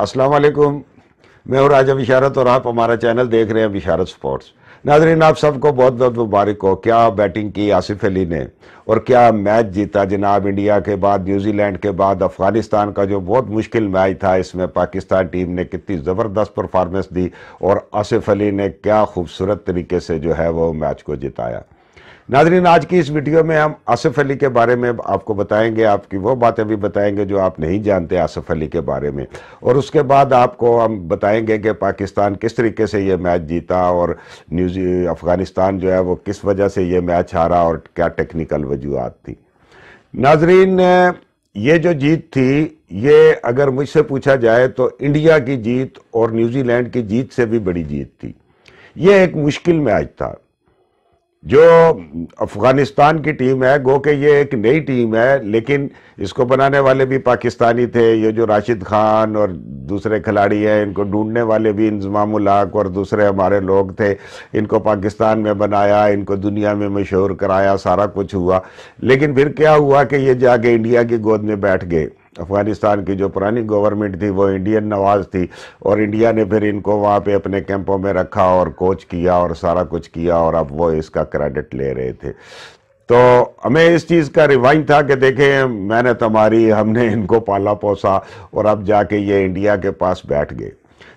अस्सलाम वालेकुम मैं हूँ राजा बिशारत और आप हमारा चैनल देख रहे हैं बिशारत स्पोर्ट्स नाजरीन आप सबको बहुत बहुत मुबारक हो क्या बैटिंग की आसिफ अली ने और क्या मैच जीता जनाब इंडिया के बाद न्यूजीलैंड के बाद अफगानिस्तान का जो बहुत मुश्किल मैच था इसमें पाकिस्तान टीम ने कितनी ज़बरदस्त परफॉर्मेंस दी और आसिफ अली ने क्या खूबसूरत तरीके से जो है वो मैच को जिताया नाजरीन आज की इस वीडियो में हम आसिफ अली के बारे में आपको बताएंगे आपकी वो बातें भी बताएंगे जो आप नहीं जानते आसिफ अली के बारे में और उसके बाद आपको हम बताएंगे कि पाकिस्तान किस तरीके से ये मैच जीता और न्यूजी अफ़गानिस्तान जो है वो किस वजह से ये मैच हारा और क्या टेक्निकल वजूहत थी नाजरीन ये जो जीत थी ये अगर मुझसे पूछा जाए तो इंडिया की जीत और न्यूजीलैंड की जीत से भी बड़ी जीत थी ये एक मुश्किल मैच था जो अफगानिस्तान की टीम है गो के ये एक नई टीम है लेकिन इसको बनाने वाले भी पाकिस्तानी थे ये जो राशिद खान और दूसरे खिलाड़ी हैं इनको ढूंढने वाले भी इंजमाम उलाक और दूसरे हमारे लोग थे इनको पाकिस्तान में बनाया इनको दुनिया में मशहूर कराया सारा कुछ हुआ लेकिन फिर क्या हुआ कि ये जाके इंडिया की गोद में बैठ गए अफ़गानिस्तान की जो पुरानी गवर्नमेंट थी वो इंडियन नवाज थी और इंडिया ने फिर इनको वहाँ पे अपने कैंपों में रखा और कोच किया और सारा कुछ किया और अब वो इसका क्रेडिट ले रहे थे तो हमें इस चीज़ का रिवाइंड था कि देखें मैंने तुम्हारी तो हमने इनको पाला पोसा और अब जाके ये इंडिया के पास बैठ गए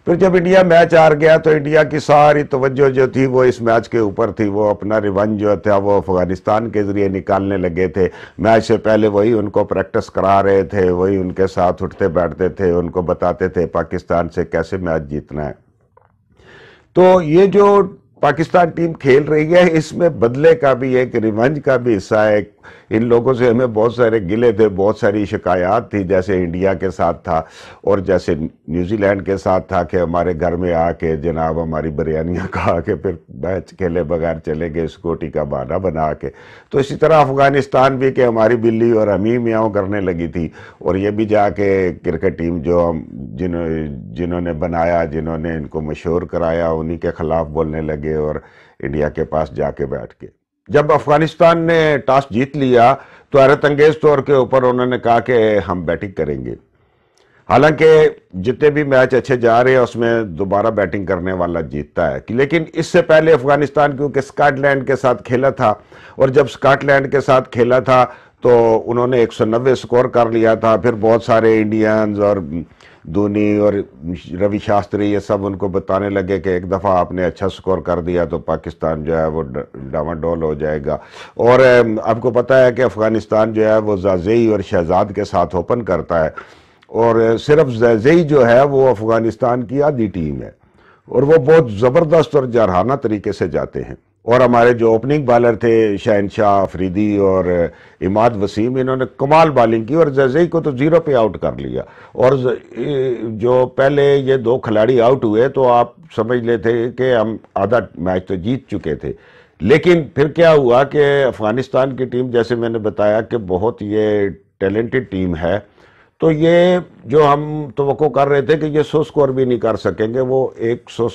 फिर जब इंडिया मैच हार गया तो इंडिया की सारी तवज्जो जो थी वो इस मैच के ऊपर थी वो अपना रिवंज जो था वो अफगानिस्तान के ज़रिए निकालने लगे थे मैच से पहले वही उनको प्रैक्टिस करा रहे थे वही उनके साथ उठते बैठते थे उनको बताते थे पाकिस्तान से कैसे मैच जीतना है तो ये जो पाकिस्तान टीम खेल रही है इसमें बदले का भी एक रिवंज का भी हिस्सा है इन लोगों से हमें बहुत सारे गिले थे बहुत सारी शिकायत थी जैसे इंडिया के साथ था और जैसे न्यूजीलैंड के साथ था कि हमारे घर में आके जनाब हमारी बिरयानियाँ खा के फिर मैच खेले बगैर चले गए स्कोटी का बहाना बना के तो इसी तरह अफगानिस्तान भी कि हमारी बिल्ली और हमी मियाँ करने लगी थी और ये भी जाके क्रिकेट टीम जो हम जिन्होंने बनाया जिन्होंने इनको मशहूर कराया उन्हीं के ख़िलाफ़ बोलने लगे और इंडिया के पास जाके बैठ के जब अफगानिस्तान ने टॉस जीत लिया तो हैरत अंगेज तौर के ऊपर उन्होंने कहा कि हम बैटिंग करेंगे हालांकि जितने भी मैच अच्छे जा रहे हैं उसमें दोबारा बैटिंग करने वाला जीतता है कि लेकिन इससे पहले अफगानिस्तान क्योंकि स्कॉटलैंड के साथ खेला था और जब स्काटलैंड के साथ खेला था तो उन्होंने 190 स्कोर कर लिया था फिर बहुत सारे इंडियंस और धोनी और रवि शास्त्री ये सब उनको बताने लगे कि एक दफ़ा आपने अच्छा स्कोर कर दिया तो पाकिस्तान जो है वो डोल हो जाएगा और आपको पता है कि अफ़गानिस्तान जो है वो जाजेई और शहजाद के साथ ओपन करता है और सिर्फ जाजेई जो है वो अफ़गानिस्तान की आधी टीम है और वो बहुत ज़बरदस्त और जरहाना तरीके से जाते हैं और हमारे जो ओपनिंग बॉलर थे शहनशाह अफरीदी और इमाद वसीम इन्होंने कमाल बॉलिंग की और जजई को तो ज़ीरो पे आउट कर लिया और जो पहले ये दो खिलाड़ी आउट हुए तो आप समझ लेते कि हम आधा मैच तो जीत चुके थे लेकिन फिर क्या हुआ कि अफ़गानिस्तान की टीम जैसे मैंने बताया कि बहुत ये टैलेंटेड टीम है तो ये जो हम तो कर रहे थे कि ये सौ स्कोर भी नहीं कर सकेंगे वो एक सौ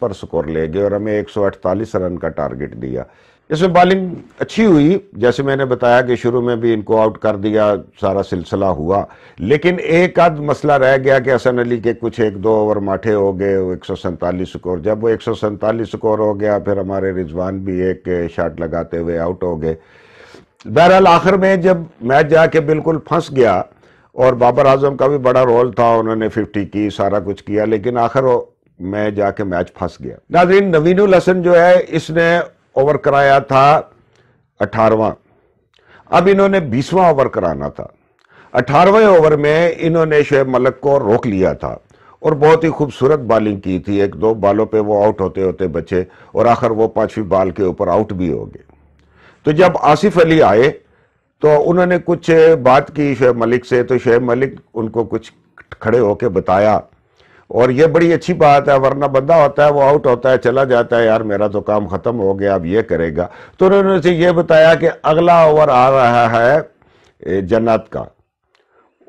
पर स्कोर ले गए और हमें एक सौ रन का टारगेट दिया इसमें बॉलिंग अच्छी हुई जैसे मैंने बताया कि शुरू में भी इनको आउट कर दिया सारा सिलसिला हुआ लेकिन एक आध मसला रह गया कि हसन अली के कुछ एक दो ओवर माठे हो गए एक सौ सैंतालीस स्कोर जब वो एक सौ सैंतालीस स्कोर हो गया फिर हमारे रिजवान भी एक शॉट लगाते हुए आउट हो गए बहरहाल आखिर में जब मैच जाके बिल्कुल फंस गया और बाबर आजम का भी बड़ा रोल था उन्होंने फिफ्टी की सारा कुछ किया लेकिन आखिर मैं जाके मैच फंस गया नाजरीन नवीन हसन जो है इसने ओवर कराया था अठारवा अब इन्होंने बीसवा ओवर कराना था अठारहवें ओवर में इन्होंने शेब मलक को रोक लिया था और बहुत ही खूबसूरत बॉलिंग की थी एक दो बालों पे वो आउट होते होते बचे और आखिर वो पांचवी बाल के ऊपर आउट भी हो गए तो जब आसिफ अली आए तो उन्होंने कुछ बात की शेब मलिक से तो शेब मलिक उनको कुछ खड़े होके बताया और ये बड़ी अच्छी बात है वरना बंदा होता है वो आउट होता है चला जाता है यार मेरा तो काम ख़त्म हो गया अब ये करेगा तो उन्होंने उसे ये बताया कि अगला ओवर आ रहा है जन्नत का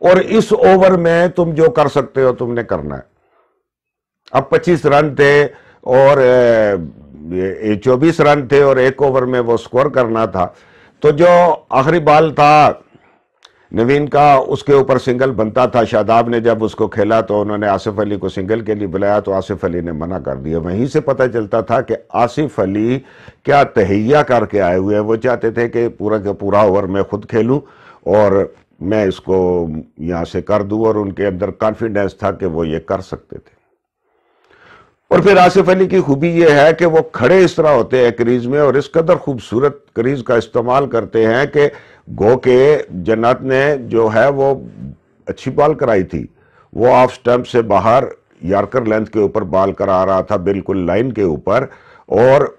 और इस ओवर में तुम जो कर सकते हो तुमने करना है अब 25 रन थे और 24 रन थे और एक ओवर में वो स्कोर करना था तो जो आखिरी बॉल था नवीन का उसके ऊपर सिंगल बनता था शादाब ने जब उसको खेला तो उन्होंने आसिफ अली को सिंगल के लिए बुलाया तो आसिफ अली ने मना कर दिया वहीं से पता चलता था कि आसिफ अली क्या तहैया करके आए हुए हैं वो चाहते थे कि पूरा के पूरा ओवर मैं खुद खेलूं और मैं इसको यहाँ से कर दूं और उनके अंदर कॉन्फिडेंस था कि वो ये कर सकते थे और फिर आसिफ अली की खूबी यह है कि वो खड़े इस तरह होते हैं करीज में और इस कदर खूबसूरत करीज का इस्तेमाल करते हैं कि गो के जन्नत ने जो है वो अच्छी बॉल कराई थी वो ऑफ स्टम्प से बाहर यार्कर लेंथ के ऊपर बॉल करा रहा था बिल्कुल लाइन के ऊपर और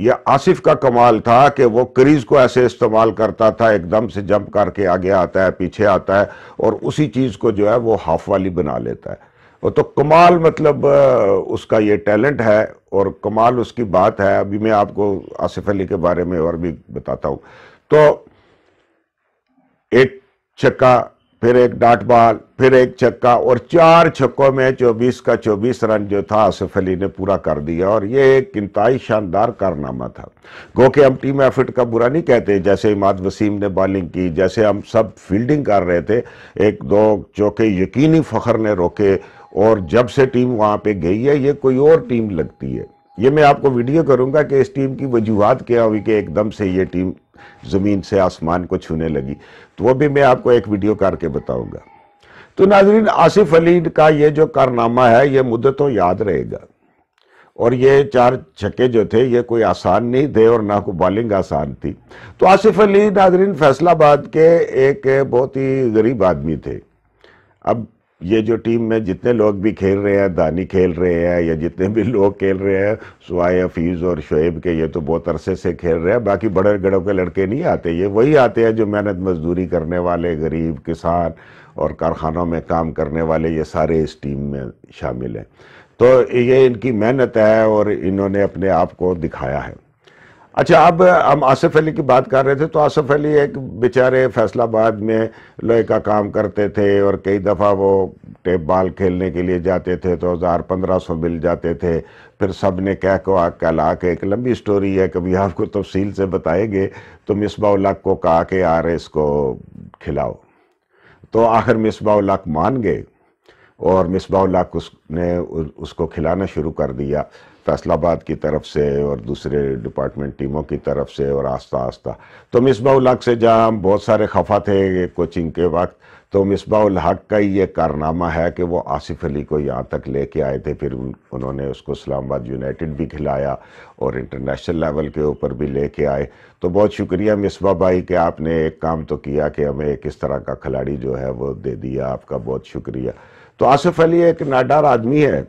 यह आसिफ का कमाल था कि वो क्रीज को ऐसे इस्तेमाल करता था एकदम से जंप करके आगे आता है पीछे आता है और उसी चीज़ को जो है वो हाफ वाली बना लेता है वो तो कमाल मतलब उसका ये टैलेंट है और कमाल उसकी बात है अभी मैं आपको आसिफ अली के बारे में और भी बताता हूँ तो एक छक्का फिर एक डाट बाल फिर एक छक्का और चार छक्कों में 24 का 24 रन जो था आसिफ अली ने पूरा कर दिया और ये एक इंतई शानदार कारनामा था गो के हम टीम एफिट का बुरा नहीं कहते जैसे इमाद वसीम ने बॉलिंग की जैसे हम सब फील्डिंग कर रहे थे एक दो चौके यकीनी फ़खर ने रोके और जब से टीम वहाँ पे गई है ये कोई और टीम लगती है ये मैं आपको वीडियो करूँगा कि इस टीम की वजूहत क्या हुई कि एकदम से ये टीम ज़मीन से आसमान को छूने लगी तो वो भी मैं आपको एक वीडियो करके बताऊँगा तो नाजरीन आसिफ अली का ये जो कारनामा है ये मुद्दे तो याद रहेगा और ये चार छक्के जो थे ये कोई आसान नहीं थे और ना कोई बॉलिंग आसान थी तो आसिफ अली नाजरीन फैसलाबाद के एक बहुत ही गरीब आदमी थे अब ये जो टीम में जितने लोग भी खेल रहे हैं दानी खेल रहे हैं या जितने भी लोग खेल रहे हैं सुहाय हफीज़ और शुएब के ये तो बहुत अरसे से खेल रहे हैं बाकी बड़े गड़ों के लड़के नहीं आते ये वही आते हैं जो मेहनत मजदूरी करने वाले गरीब किसान और कारखानों में काम करने वाले ये सारे इस टीम में शामिल हैं तो ये इनकी मेहनत है और इन्होंने अपने आप को दिखाया है अच्छा अब हम आसिफ अली की बात कर रहे थे तो आसिफ अली एक बेचारे फैसलाबाद में लोहे का काम करते थे और कई दफ़ा वो टेप बाल खेलने के लिए जाते थे तो हज़ार पंद्रह सौ मिल जाते थे फिर सब ने कह को आग कहला के एक लंबी स्टोरी है कभी आपको तफसील से बताएंगे तो मिसबा मिसबाउलक को कहा के आर इसको खिलाओ तो आखिर मिसबाउलक मान गए और मिसबा मिसबाउलक उसने उसको खिलाना शुरू कर दिया फैसलाबाद की तरफ से और दूसरे डिपार्टमेंट टीमों की तरफ से और आस्ता आस्ता तो मिसबा हक से जहाँ हम बहुत सारे खफा थे कोचिंग के वक्त तो मिसबाउल हक का ही ये कारनामा है कि वो आसिफ अली को यहाँ तक लेके आए थे फिर उन्होंने उसको इस्लामाबाद यूनाइटेड भी खिलाया और इंटरनेशनल लेवल के ऊपर भी लेके आए तो बहुत शुक्रिया मिसबा भाई कि आपने एक काम तो किया कि हमें एक इस तरह का खिलाड़ी जो है वो दे दिया आपका बहुत शुक्रिया तो आसिफ अली एक नाडार आदमी है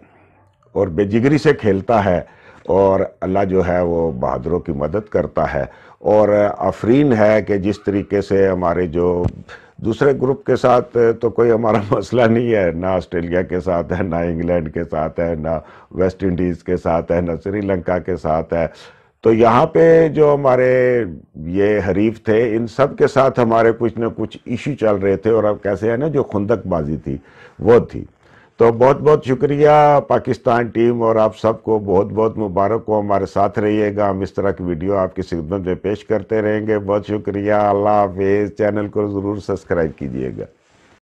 और बेजिगरी से खेलता है और अल्लाह जो है वो बहादुरों की मदद करता है और आफरीन है कि जिस तरीके से हमारे जो दूसरे ग्रुप के साथ तो कोई हमारा मसला नहीं है ना ऑस्ट्रेलिया के साथ है ना इंग्लैंड के साथ है ना वेस्ट इंडीज़ के साथ है ना श्रीलंका के साथ है तो यहाँ पे जो हमारे ये हरीफ थे इन सब के साथ हमारे कुछ ना कुछ इशू चल रहे थे और अब कैसे है ना जो खुंदकबाजी थी वो थी तो बहुत बहुत शुक्रिया पाकिस्तान टीम और आप सबको बहुत बहुत मुबारक हो हमारे साथ रहिएगा हम इस तरह की वीडियो आपकी खिदमत में पेश करते रहेंगे बहुत शुक्रिया अल्लाह हाफिज़ चैनल को ज़रूर सब्सक्राइब कीजिएगा